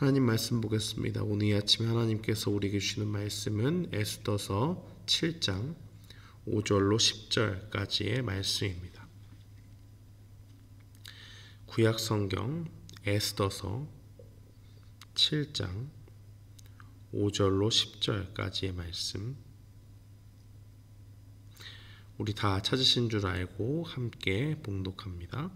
하나님 말씀 보겠습니다. 오늘 이 아침에 하나님께서 우리에게 주시는 말씀은 에스더서 7장 5절로 10절까지의 말씀입니다. 구약 성경 에스더서 7장 5절로 10절까지의 말씀 우리 다 찾으신 줄 알고 함께 봉독합니다.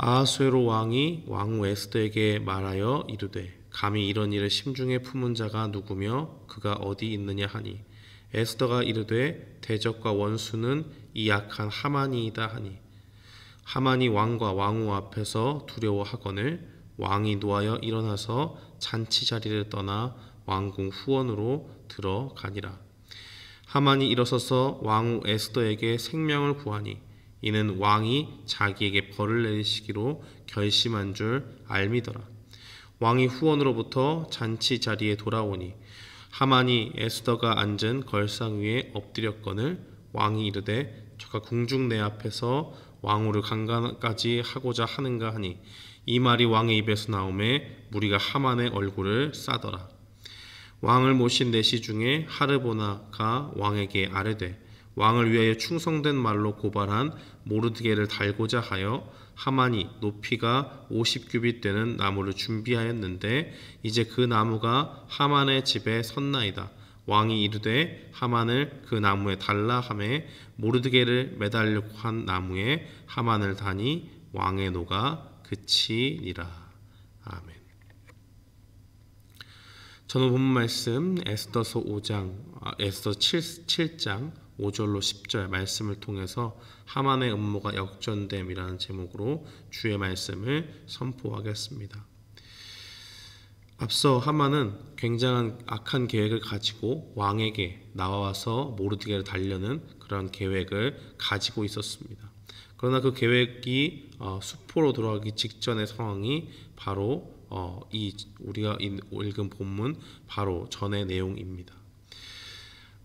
아하수에로 왕이 왕웨스더에게 말하여 이르되 감히 이런 일을 심중에 품은 자가 누구며 그가 어디 있느냐 하니 에스더가 이르되 대적과 원수는 이 약한 하만이이다 하니 하만이 왕과 왕후 앞에서 두려워하거늘 왕이 노하여 일어나서 잔치 자리를 떠나 왕궁 후원으로 들어가니라 하만이 일어서서 왕후 에스더에게 생명을 구하니 이는 왕이 자기에게 벌을 내리시기로 결심한 줄 알미더라. 왕이 후원으로부터 잔치 자리에 돌아오니 하만이 에스더가 앉은 걸상 위에 엎드렸거늘 왕이 이르되 저가 궁중 내 앞에서 왕후를 강간까지 하고자 하는가 하니 이 말이 왕의 입에서 나오매 무리가 하만의 얼굴을 싸더라. 왕을 모신 내시 중에 하르보나가 왕에게 아뢰되 왕을 위하여 충성된 말로 고발한 모르드게를 달고자 하여 하만이 높이가 50규빗 되는 나무를 준비하였는데 이제 그 나무가 하만의 집에 섰나이다. 왕이 이르되 하만을 그 나무에 달라 함에 모르드게를 매달려고 한 나무에 하만을 다니 왕의 노가 그치니라. 아멘. 전후 본 말씀 에스더서 5장, 아, 에스더 7, 7장 5절로 10절 말씀을 통해서 하만의 음모가 역전됨이라는 제목으로 주의 말씀을 선포하겠습니다. 앞서 하만은 굉장한 악한 계획을 가지고 왕에게 나와서 모르드게를 달려는 그런 계획을 가지고 있었습니다. 그러나 그 계획이 어, 수포로 돌아가기 직전의 상황이 바로 어, 이 우리가 읽은 본문 바로 전의 내용입니다.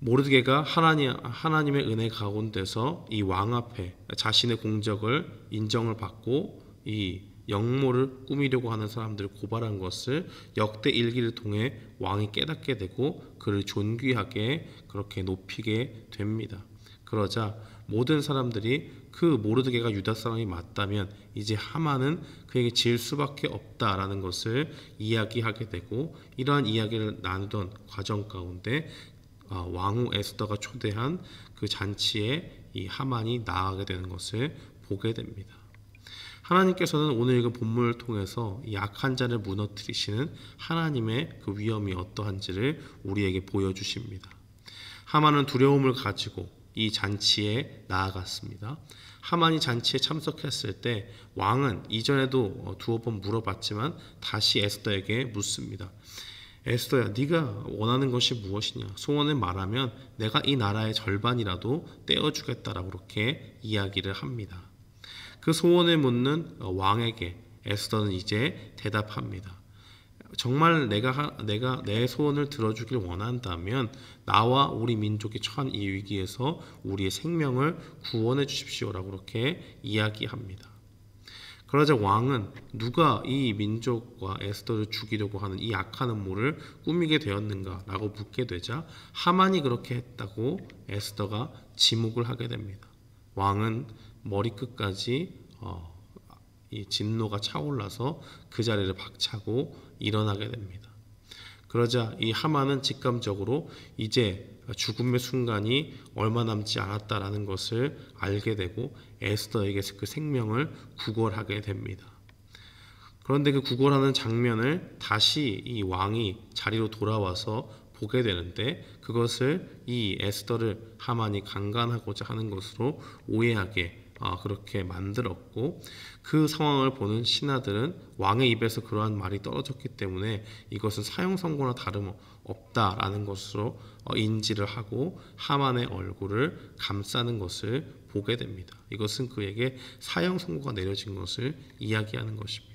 모르드게가 하나님, 하나님의 은혜 가운데서 이 왕 앞에 자신의 공적을 인정을 받고 이 영모를 꾸미려고 하는 사람들을 고발한 것을 역대 일기를 통해 왕이 깨닫게 되고 그를 존귀하게 그렇게 높이게 됩니다. 그러자 모든 사람들이 그 모르드게가 유다 사람이 맞다면 이제 하만은 그에게 질 수밖에 없다라는 것을 이야기하게 되고 이러한 이야기를 나누던 과정 가운데 어, 왕후 에스더가 초대한 그 잔치에 이 하만이 나아가게 되는 것을 보게 됩니다. 하나님께서는 오늘 읽은 그 본문을 통해서 약한 자를 무너뜨리시는 하나님의 그 위엄이 어떠한지를 우리에게 보여주십니다. 하만은 두려움을 가지고 이 잔치에 나아갔습니다. 하만이 잔치에 참석했을 때 왕은 이전에도 어, 두어 번 물어봤지만 다시 에스더에게 묻습니다. 에스더야 네가 원하는 것이 무엇이냐 소원을 말하면 내가 이 나라의 절반이라도 떼어주겠다라고 그렇게 이야기를 합니다. 그 소원을 묻는 어, 왕에게 에스더는 이제 대답합니다. 정말 내가 내가 내 소원을 들어주길 원한다면 나와 우리 민족이 처한 이 위기에서 우리의 생명을 구원해 주십시오라고 그렇게 이야기합니다. 그러자 왕은 누가 이 민족과 에스더를 죽이려고 하는 이 악한 음모를 꾸미게 되었는가라고 묻게 되자 하만이 그렇게 했다고 에스더가 지목을 하게 됩니다. 왕은 머리끝까지 어, 이 진노가 차올라서 그 자리를 박차고 일어나게 됩니다. 그러자 이 하만은 직감적으로 이제 죽음의 순간이 얼마 남지 않았다라는 것을 알게 되고 에스더에게 그 생명을 구걸하게 됩니다. 그런데 그 구걸하는 장면을 다시 이 왕이 자리로 돌아와서 보게 되는데 그것을 이 에스더를 하만이 강간하고자 하는 것으로 오해하게 됩니다. 아, 그렇게 만들었고 그 상황을 보는 신하들은 왕의 입에서 그러한 말이 떨어졌기 때문에 이것은 사형 선고나 다름없다라는 것으로 어, 인지를 하고 하만의 얼굴을 감싸는 것을 보게 됩니다. 이것은 그에게 사형 선고가 내려진 것을 이야기하는 것입니다.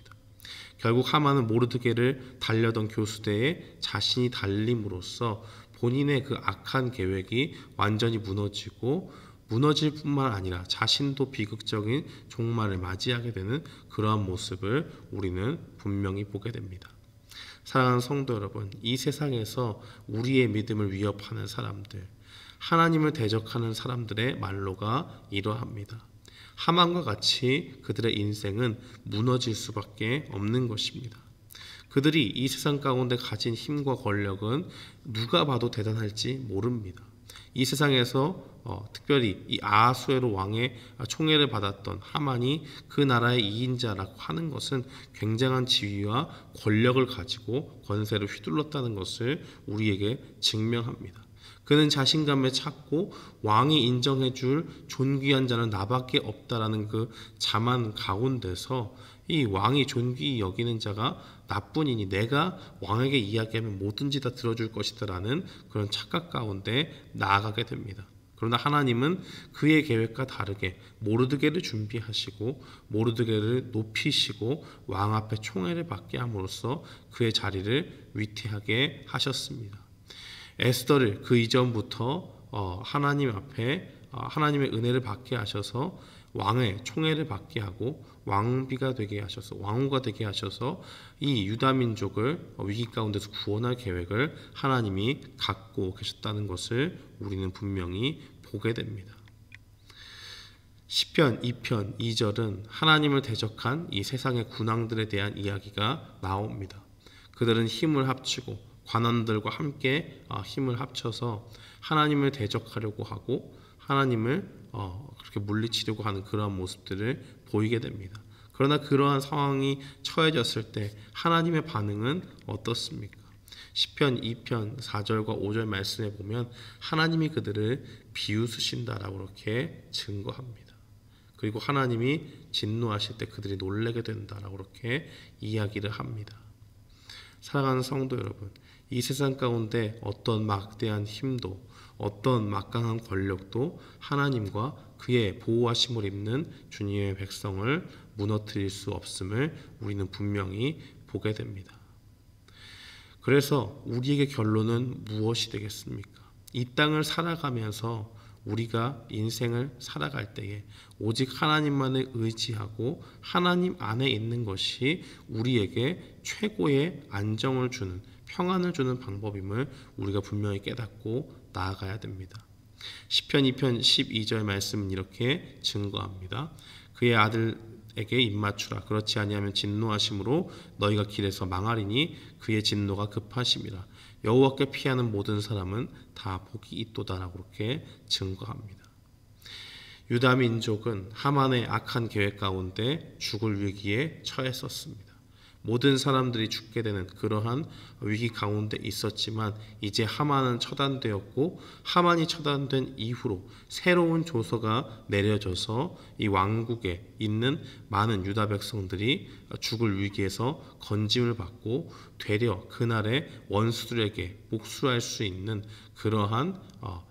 결국 하만은 모르드게를 달려던 교수대에 자신이 달림으로써 본인의 그 악한 계획이 완전히 무너지고 무너질 뿐만 아니라 자신도 비극적인 종말을 맞이하게 되는 그러한 모습을 우리는 분명히 보게 됩니다. 사랑하는 성도 여러분, 이 세상에서 우리의 믿음을 위협하는 사람들, 하나님을 대적하는 사람들의 말로가 이러합니다. 하만과 같이 그들의 인생은 무너질 수밖에 없는 것입니다. 그들이 이 세상 가운데 가진 힘과 권력은 누가 봐도 대단할지 모릅니다. 이 세상에서 어, 특별히 이아수에로 왕의 총애를 받았던 하만이 그 나라의 이인자라고 하는 것은 굉장한 지위와 권력을 가지고 권세를 휘둘렀다는 것을 우리에게 증명합니다. 그는 자신감에 찼고 왕이 인정해줄 존귀한 자는 나밖에 없다라는 그 자만 가운데서 이 왕이 존귀히 여기는 자가 나뿐이니 내가 왕에게 이야기하면 뭐든지 다 들어줄 것이다라는 그런 착각 가운데 나아가게 됩니다. 그러나 하나님은 그의 계획과 다르게 모르드게를 준비하시고 모르드게를 높이시고 왕 앞에 총애를 받게 함으로써 그의 자리를 위태하게 하셨습니다. 에스더를 그 이전부터 어, 하나님 앞에 어, 하나님의 은혜를 받게 하셔서 왕의 총애를 받게 하고 왕비가 되게 하셔서 왕후가 되게 하셔서 이 유다 민족을 위기 가운데서 구원할 계획을 하나님이 갖고 계셨다는 것을 우리는 분명히 보게 됩니다. 시편 2편 2절은 하나님을 대적한 이 세상의 군왕들에 대한 이야기가 나옵니다. 그들은 힘을 합치고 관원들과 함께 아, 힘을 합쳐서 하나님을 대적하려고 하고 하나님을 어, 그렇게 물리치려고 하는 그러한 모습들을 보이게 됩니다. 그러나 그러한 상황이 처해졌을 때 하나님의 반응은 어떻습니까? 10편, 2편, 4절과 5절 말씀에 보면 하나님이 그들을 비웃으신다라고 이렇게 증거합니다. 그리고 하나님이 진노하실 때 그들이 놀래게 된다라고 이렇게 이야기를 합니다. 사랑하는 성도 여러분, 이 세상 가운데 어떤 막대한 힘도 어떤 막강한 권력도 하나님과 그의 보호하심을 입는 주님의 백성을 무너뜨릴 수 없음을 우리는 분명히 보게 됩니다. 그래서 우리에게 결론은 무엇이 되겠습니까? 이 땅을 살아가면서 우리가 인생을 살아갈 때에 오직 하나님만을 의지하고 하나님 안에 있는 것이 우리에게 최고의 안정을 주는 평안을 주는 방법임을 우리가 분명히 깨닫고 나아가야 됩니다. 10편 2편 12절 말씀은 이렇게 증거합니다. 그의 아들에게 입맞추라. 그렇지 아니하면 진노하심으로 너희가 길에서 망하리니 그의 진노가 급하심이라. 여호와께 피하는 모든 사람은 다 복이 있도다라고 그렇게 증거합니다. 유다 민족은 하만의 악한 계획 가운데 죽을 위기에 처했었습니다. 모든 사람들이 죽게 되는 그러한 위기 가운데 있었지만 이제 하만은 처단되었고 하만이 처단된 이후로 새로운 조서가 내려져서 이 왕국에 있는 많은 유다 백성들이 죽을 위기에서 건짐을 받고 되려 그날에 원수들에게 복수할 수 있는 그러한 어,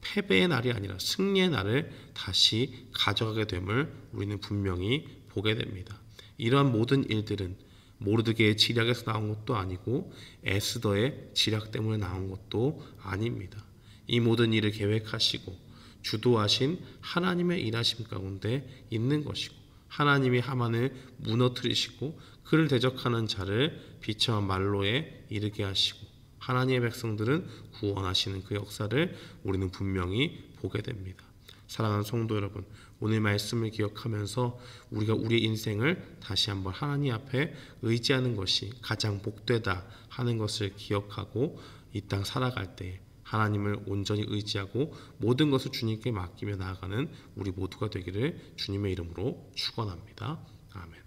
패배의 날이 아니라 승리의 날을 다시 가져가게 됨을 우리는 분명히 보게 됩니다. 이러한 모든 일들은 모르드게의 지략에서 나온 것도 아니고 에스더의 지략 때문에 나온 것도 아닙니다. 이 모든 일을 계획하시고 주도하신 하나님의 일하심 가운데 있는 것이고 하나님이 하만을 무너뜨리시고 그를 대적하는 자를 비참 말로에 이르게 하시고 하나님의 백성들은 구원하시는 그 역사를 우리는 분명히 보게 됩니다. 사랑하는 성도 여러분, 오늘 말씀을 기억하면서 우리가 우리의 인생을 다시 한번 하나님 앞에 의지하는 것이 가장 복되다 하는 것을 기억하고 이 땅 살아갈 때 하나님을 온전히 의지하고 모든 것을 주님께 맡기며 나아가는 우리 모두가 되기를 주님의 이름으로 축원합니다. 아멘.